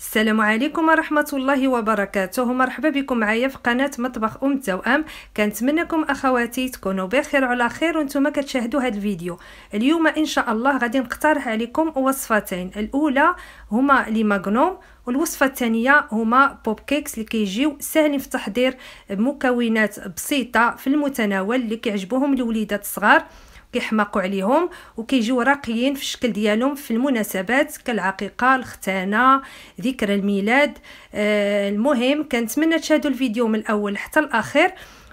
السلام عليكم ورحمة الله وبركاته مرحبا بكم معايا في قناة مطبخ أم التوأم كنتمنىكم أخواتي تكونوا بخير وعلى خير وانتم كتشاهدوا هذا الفيديو اليوم إن شاء الله غادي نقترح عليكم وصفتين الأولى هما لي ماغنوم والوصفه الثانيه هما بوب كيكس اللي كيجيو ساهلين في التحضير بمكونات بسيطه في المتناول اللي كيعجبوهم الوليدات الصغار كيحماقوا عليهم وكيجيو راقيين في الشكل ديالهم في المناسبات كالعقيقه الختانه ذكرى الميلاد آه المهم كنتمنى تشاهدوا الفيديو من الاول حتى الاخير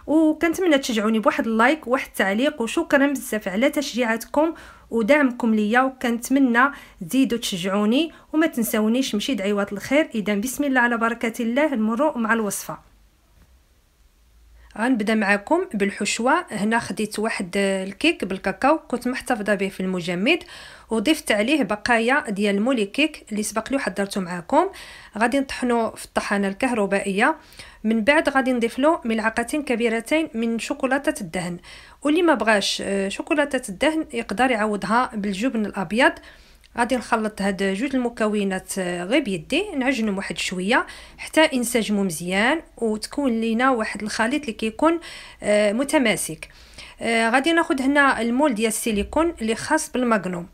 وكنتمنى تشجعوني بواحد اللايك وواحد التعليق وشكرا بزاف على تشجيعاتكم ودعمكم ليا وكنتمنى تزيدوا تشجعوني وما تنساونيش مشي دعوات الخير اذا بسم الله على بركه الله نمروا مع الوصفه غنبدا معكم بالحشوه هنا خديت واحد الكيك بالكاكاو كنت محتفظه به في المجمد وضفت عليه بقايا ديال المولي كيك اللي سبق لي وحضرته معكم غادي نطحنو في الطحانه الكهربائيه من بعد غادي نضيف له ملعقتين كبيرتين من شوكولاته الدهن واللي ما بغاش آه، شوكولاته الدهن يقدر يعوضها بالجبن الابيض غادي نخلط هاد جوج المكونات آه، غير بيدي نعجنهم واحد شويه حتى ينسجموا مزيان وتكون لينا واحد الخليط اللي كيكون آه، متماسك آه، غادي ناخد هنا المول ديال السيليكون اللي خاص بالمغنوم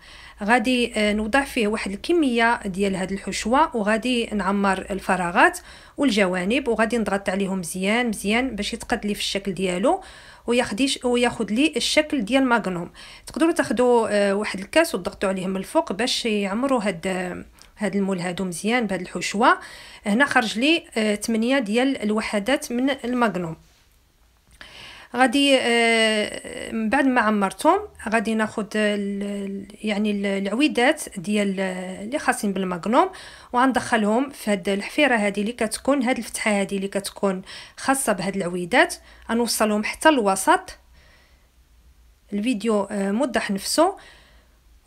غادي آه، نوضع فيه واحد الكميه ديال هاد الحشوه وغادي نعمر الفراغات والجوانب وغادي نضغط عليهم مزيان مزيان باش يتقد لي في الشكل ديالو وياخديش وياخد لي الشكل ديال المغنوم تقدروا تاخدوا آه، واحد الكاس وتضغطوا عليه من الفوق باش يعمروا هاد هاد المول هادو مزيان بهاد الحشوه هنا خرج لي 8 ديال الوحدات من المغنوم غادي آه، من بعد ما عمرتهم غادي ناخذ يعني العويدات ديال آه، اللي خاصين بالماغنوم وغندخلهم في هاد الحفيره هذه اللي كتكون هاد الفتحه هذه اللي كتكون خاصه بهاد العويدات غنوصلهم حتى الوسط الفيديو آه، موضح نفسه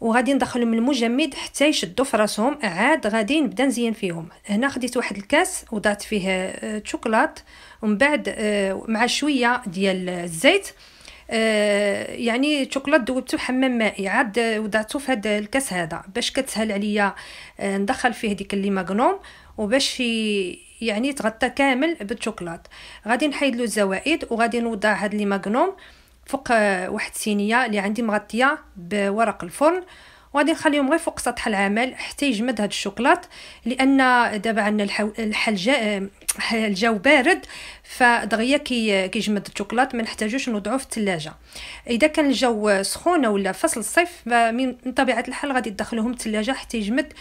وغادي ندخلهم المجمد حتى يشدوا في راسهم عاد غادي نبدا نزين فيهم هنا خديت واحد الكاس وضعت فيه آه، شوكولات ومن بعد آه، مع شويه ديال الزيت آه، يعني تشوكلاط ذوبته حمام مائي عاد وضعته في هذا الكاس هذا باش كتسهل عليا ندخل فيه ديك لي ماغنوم وباش يعني يتغطى كامل بالشوكولات غادي نحيد له الزوائد وغادي نوضع هاد لي ماغنوم فوق واحد الصينيه اللي عندي مغطيه بورق الفرن وغادي نخليهم غير فوق سطح العمل حتى يجمد هاد الشوكولات لان دابا عندنا الحو... الحل الجو بارد فدغيا كي كيجمد الشوكولات ما نحتاجوش نوضعوه في الثلاجه اذا كان الجو سخون ولا فصل الصيف من طبيعه الحال غادي تدخلوهم الثلاجه حتى يجمد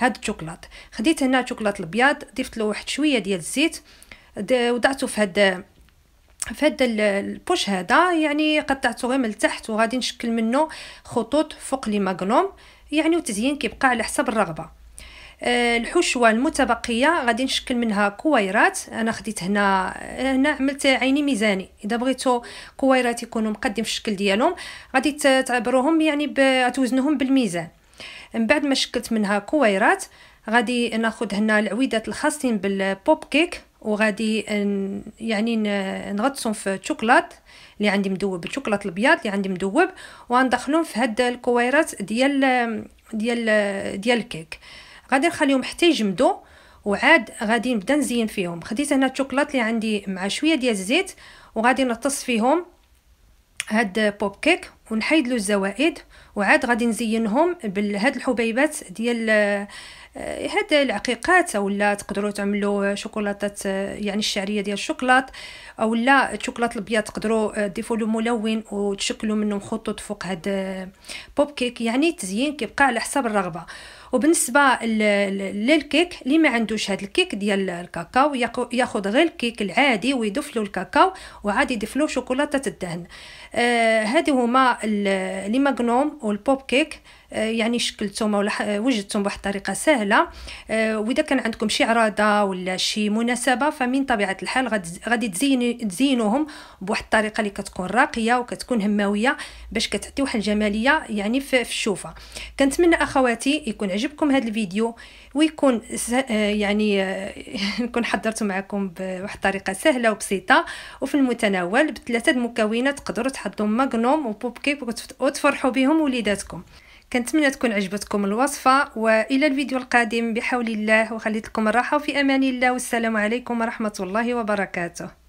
هاد الشوكولات خديت هنا شوكولات الابيض ضفت له واحد شويه ديال الزيت وضعته في هاد في هذا البوش هذا يعني قطعته غير من التحت وغادي نشكل منه خطوط فوق لي ماغنوم يعني وتزيين كيبقى على حسب الرغبه آه، الحشوه المتبقيه غادي نشكل منها كويرات انا خديت هنا هنا عملت عيني ميزاني اذا بغيتو كويرات يكونوا مقدم في الشكل ديالهم غادي تعبروهم يعني توزنوهم بالميزان من بعد ما شكلت منها كويرات غادي ناخذ هنا العويدات الخاصين بالبوب كيك وغادي يعني نغطسهم في شوكولات اللي عندي مدوب الشوكولات الابيض اللي عندي مدوب وندخلهم في هاد الكويرات ديال ديال ديال الكيك غادي نخليهم حتى يجمدوا وعاد غادي نبدا نزين فيهم خديت هنا الشوكولات اللي عندي مع شويه ديال الزيت وغادي نغطس فيهم هاد بوب كيك ونحيد له الزوائد وعاد غادي نزينهم بهاد الحبيبات ديال آه، هاد العقيقات اولا تقدروا تعملوا شوكولاتات آه، يعني الشعريه ديال الشوكولات اولا الشوكولات الابيض تقدروا ديفو آه، له ملون وتشكلوا منه خطوط فوق هاد بوب كيك يعني التزيين كيبقى على حسب الرغبه وبالنسبه للكيك اللي ما عندوش هذا الكيك ديال الكاكاو ياخذ غير الكيك العادي ويضيف له الكاكاو وعادي يضيف له شوكولاته الدهن آه هذه هما لي ماغنوم والبوب كيك آه، يعني شكلتهم ولا آه، وجدتهم بواحد الطريقه سهله آه، واذا كان عندكم شي عراضه ولا شي مناسبه فمن طبيعه الحال غادي تزينوهم بواحد الطريقه اللي كتكون راقيه وكتكون هماويه باش كتعطي واحد الجماليه يعني في الشوفه كنتمنى اخواتي يكون عجبكم هذا الفيديو ويكون يعني نكون حضرته معكم بواحد الطريقه سهله وبسيطه وفي المتناول بثلاثه المكونات تقدروا تحضوا ماغنوم وبوب كيك وتفرحوا بهم وليداتكم كنتمنى تكون عجبتكم الوصفه والى الفيديو القادم بحول الله وخليت لكم الراحه وفي امان الله والسلام عليكم ورحمه الله وبركاته